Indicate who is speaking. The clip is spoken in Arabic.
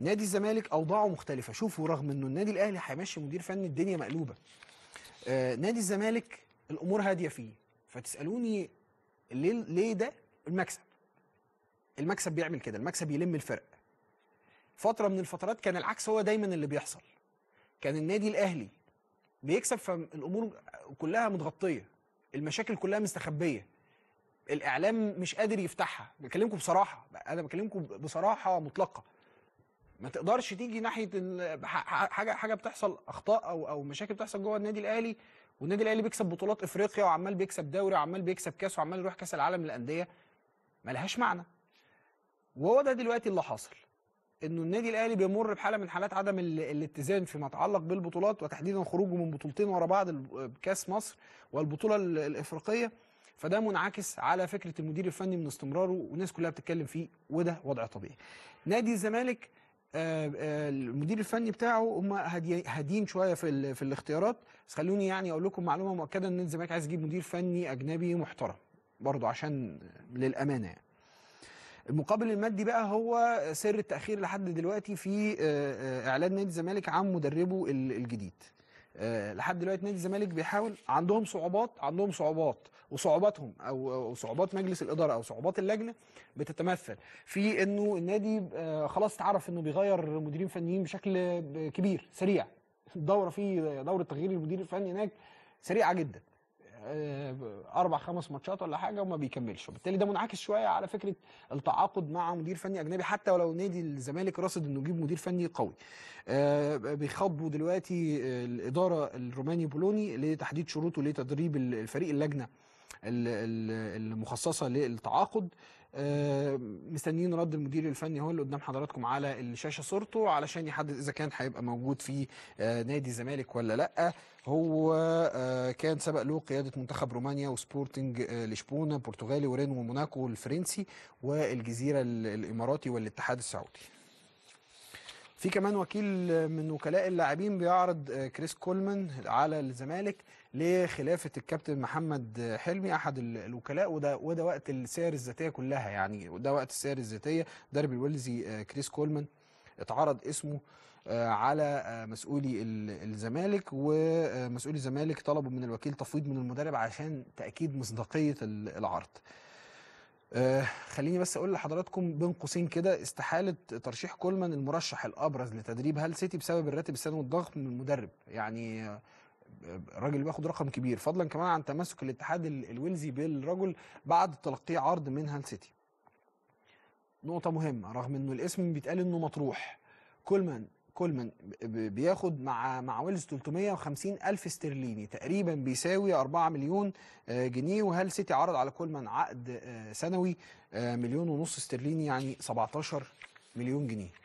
Speaker 1: نادي الزمالك اوضاعه مختلفه شوفوا رغم انه النادي الاهلي هيمشي مدير فني الدنيا مقلوبه آه نادي الزمالك الامور هاديه فيه فتسالوني ليه ليه ده المكسب المكسب بيعمل كده المكسب يلم الفرق فتره من الفترات كان العكس هو دايما اللي بيحصل كان النادي الاهلي بيكسب فالامور كلها متغطيه المشاكل كلها مستخبيه الاعلام مش قادر يفتحها بكلمكم بصراحه انا بكلمكم بصراحه مطلقه ما تقدرش تيجي ناحيه حاجه حاجه بتحصل اخطاء او او مشاكل بتحصل جوه النادي الاهلي والنادي الاهلي بيكسب بطولات افريقيا وعمال بيكسب دوري وعمال بيكسب كاس وعمال يروح كاس العالم للانديه ملهاش معنى وهو ده دلوقتي اللي حاصل انه النادي الاهلي بيمر بحاله من حالات عدم الاتزان فيما يتعلق بالبطولات وتحديدا خروجه من بطولتين ورا بعض كاس مصر والبطوله الافريقيه فده منعكس على فكره المدير الفني من استمراره والناس كلها بتتكلم فيه وده وضع طبيعي نادي الزمالك المدير الفني بتاعه هم هادين شويه في في الاختيارات بس خلوني يعني اقول لكم معلومه مؤكده ان الزمالك عايز يجيب مدير فني اجنبي محترم برضه عشان للامانه يعني. المقابل المادي بقى هو سر التاخير لحد دلوقتي في آه، آه، اعلان نادي الزمالك عن مدربه الجديد. آه، لحد دلوقتي نادي الزمالك بيحاول عندهم صعوبات عندهم صعوبات وصعوباتهم او صعوبات مجلس الاداره او صعوبات اللجنه بتتمثل في انه النادي آه، خلاص اتعرف انه بيغير مديرين فنيين بشكل كبير سريع الدوره في دوره تغيير المدير الفني هناك سريعه جدا آه، اربع خمس ماتشات ولا حاجه وما بيكملش وبالتالي ده منعكس شويه على فكره التعاقد مع مدير فني اجنبي حتى ولو نادي الزمالك راصد انه يجيب مدير فني قوي آه، بيخاطبوا دلوقتي آه، الاداره الروماني بولوني لتحديد شروطه لتدريب الفريق اللجنه المخصصه للتعاقد آه، مستنيين رد المدير الفني هو اللي قدام حضراتكم على الشاشه صورته علشان يحدد اذا كان هيبقى موجود في آه، نادي الزمالك ولا لا هو آه، كان سبق له قياده منتخب رومانيا وسبورتنج لشبونه البرتغالي ورينو وموناكو الفرنسي والجزيره الاماراتي والاتحاد السعودي في كمان وكيل من وكلاء اللاعبين بيعرض آه، كريس كولمان على الزمالك لخلافه الكابتن محمد آه، حلمي احد الوكلاء وده وده وقت السير الذاتيه كلها يعني وده وقت السير الذاتيه ديربي ويلزي آه، كريس كولمان اتعرض اسمه على مسؤولي الزمالك ومسؤولي الزمالك طلبوا من الوكيل تفويض من المدرب عشان تاكيد مصداقيه العرض آه خليني بس اقول لحضراتكم بين قوسين كده استحاله ترشيح كولمان المرشح الابرز لتدريب هال سيتي بسبب الراتب السنوي الضخم من المدرب يعني الراجل آه، بياخد رقم كبير فضلا كمان عن تمسك الاتحاد الويلزي بالرجل بعد تلقي عرض من هال سيتي نقطه مهمه رغم انه الاسم بيتقال انه مطروح كولمان كولمان بياخد مع مع ويلز 350 الف استرليني تقريبا بيساوي 4 مليون آه، جنيه وهل سيتي عرض على كولمان عقد آه، سنوي آه، مليون ونص استرليني يعني 17 مليون جنيه